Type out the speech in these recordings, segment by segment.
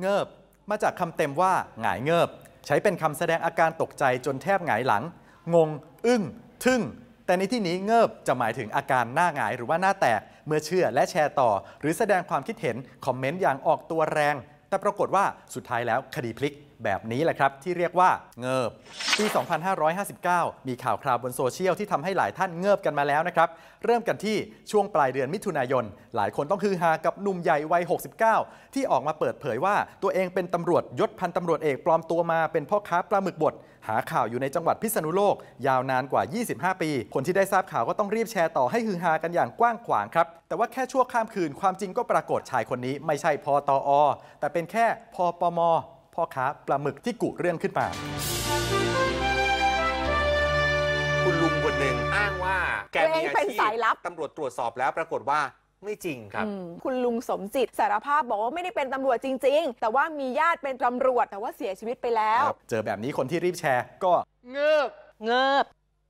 เงิบมาจากคำเต็มว่า หงายเงิบ ใช้เป็นคำแสดงอาการตกใจจนแทบหงายหลัง งง อึ้งทึ่ง แต่ในที่นี้เงิบจะหมายถึงอาการหน้าหงายหรือว่าหน้าแตก เมื่อเชื่อและแชร์ต่อ หรือแสดงความคิดเห็นคอมเมนต์อย่างออกตัวแรง แต่ปรากฏว่าสุดท้ายแล้วคดีพลิกแบบนี้แหละครับ ที่เรียกว่าเงิบ ปี 2559 มีข่าวคราวบนโซเชียลที่ทำให้หลายท่านเงิบกันมาแล้วนะครับ เริ่มกันที่ช่วงปลายเดือนมิถุนายน หลายคนต้องคือหากับหนุ่มใหญ่วัย69 ที่ออกมาเปิดเผยว่าตัวเองเป็นตำรวจยศพันตำรวจเอกปลอมตัวมาเป็นพ่อค้าปลาหมึกบดหาข่าวอยู่ในจังหวัดพิษณุโลก ยาวนานกว่า 25 ปี คนที่ได้ทราบข่าวก็ต้องรีบแชร์ต่อให้ฮือฮากันอย่างกว้างขวางครับแต่ว่าแค่ชั่วข้ามคืนความจริงก็ปรากฏชายคนนี้ไม่ใช่พอตออแต่เป็นแค่พอปอมพ่อค้าปลาหมึกที่กุเรื่องขึ้นมา คุณลุงคนหนึ่งอ้างว่า แกมีอาชีพตำรวจตรวจสอบแล้วปรากฏว่าไม่จริงครับ คุณลุงสมจิตสารภาพบอกว่าไม่ได้เป็นตำรวจจริง ๆ แต่ว่ามีญาติเป็นตำรวจแต่ว่าเสียชีวิตไปแล้ว เจอแบบนี้คนที่รีบแชร์ก็เงือบเงือบ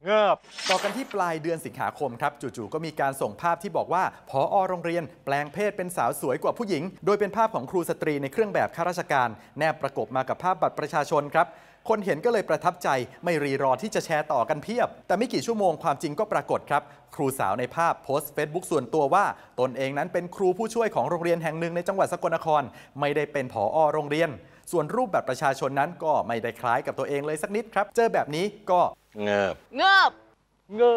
เงบต่อกันที่ปลายเดือนสิงหาคมครับ จู่ๆ ก็มีการส่งภาพที่บอกว่าพออโรงเรียนแปลงเพศเป็นสาวสวยกว่าผู้หญิง โดยเป็นภาพของครูสตรีในเครื่องแบบข้าราชการ แนบประกบมากับภาพบัตรประชาชนครับ คนเห็นก็เลยประทับใจ ไม่รีรอที่จะแชร์ต่อกันเพียบ แต่ไม่กี่ชั่วโมงความจริงก็ปรากฏ ครับครูสาวในภาพโพสต์เฟซบุ๊กส่วนตัวว่า ตนเองนั้นเป็นครูผู้ช่วยของโรงเรียนแห่งหนึ่งในจังหวัดสกลนคร ไม่ได้เป็นผอโรงเรียน ส่วนรูปแบบประชาชนนั้นก็ไม่ได้คล้ายกับตัวเองเลยสักนิดครับ เจอแบบนี้ก็เงิบเงิบเงิ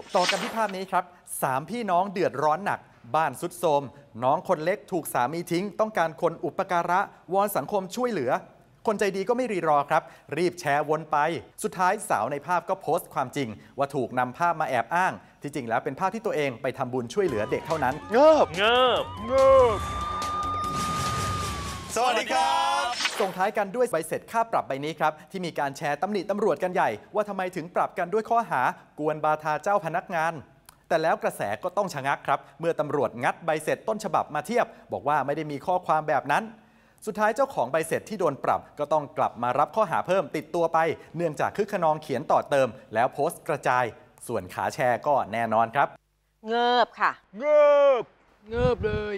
บต่อกันที่ภาพนี้ครับ สามพี่น้องเดือดร้อนหนัก บ้านสุดโทมน้องคนเล็กถูกสามีทิ้ง ต้องการคนอุปการะ วอนสังคมช่วยเหลือ คนใจดีก็ไม่รีรอครับ รีบแชร์วนไป สุดท้ายสาวในภาพก็โพสต์ความจริง ว่าถูกนำภาพมาแอบอ้าง ที่จริงแล้วเป็นภาพที่ตัวเองไปทำบุญช่วยเหลือเด็กเท่านั้น เงิบเงิบเงิบสวัสดีครับส่งท้ายกันด้วยใบเสร็จค่าปรับใบนี้ครับ ที่มีการแชร์ตำหนิตำรวจกันใหญ่ว่าทำไมถึงปรับกันด้วยข้อหากวนบาทาเจ้าพนักงาน แต่แล้วกระแสก็ต้องชะงักครับ เมื่อตำรวจงัดใบเสร็จต้นฉบับมาเทียบ บอกว่าไม่ได้มีข้อความแบบนั้น สุดท้ายเจ้าของใบเสร็จที่โดนปรับก็ต้องกลับมารับข้อหาเพิ่มติดตัวไป เนื่องจากคึกขนองเขียนต่อเติม แล้วโพสต์กระจาย ส่วนขาแชร์ก็แน่นอนครับ เงือบค่ะ เงือบเงือบเลย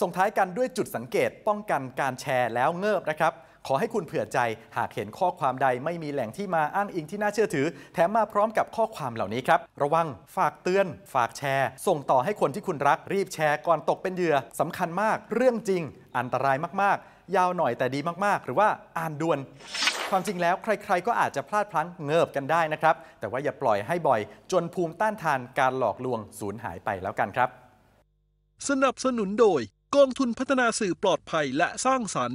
ส่งท้ายกันด้วยจุดสังเกตป้องกันการแชร์แล้วเงิบนะครับ ขอให้คุณเผื่อใจหากเห็นข้อความใดไม่มีแหล่งที่มาอ้างอิงที่น่าเชื่อถือ แถมมาพร้อมกับข้อความเหล่านี้ครับ ระวังฝากเตือนฝากแชร์ ส่งต่อให้คนที่คุณรัก รีบแชร์ ก่อนตกเป็นเหยื่อสำคัญมากเรื่องจริงอันตรายมากๆ ยาวหน่อยแต่ดีมากๆ หรือว่าอ่านด่วน ความจริงแล้วใครๆ ก็อาจจะพลาดพลั้งเงิบกันได้นะครับแต่ว่าอย่าปล่อยให้บ่อย จนภูมิต้านทานการหลอกลวงสูญหายไปแล้วกันครับสนับสนุนโดยกองทุนพัฒนาสื่อปลอดภัยและสร้างสรรค์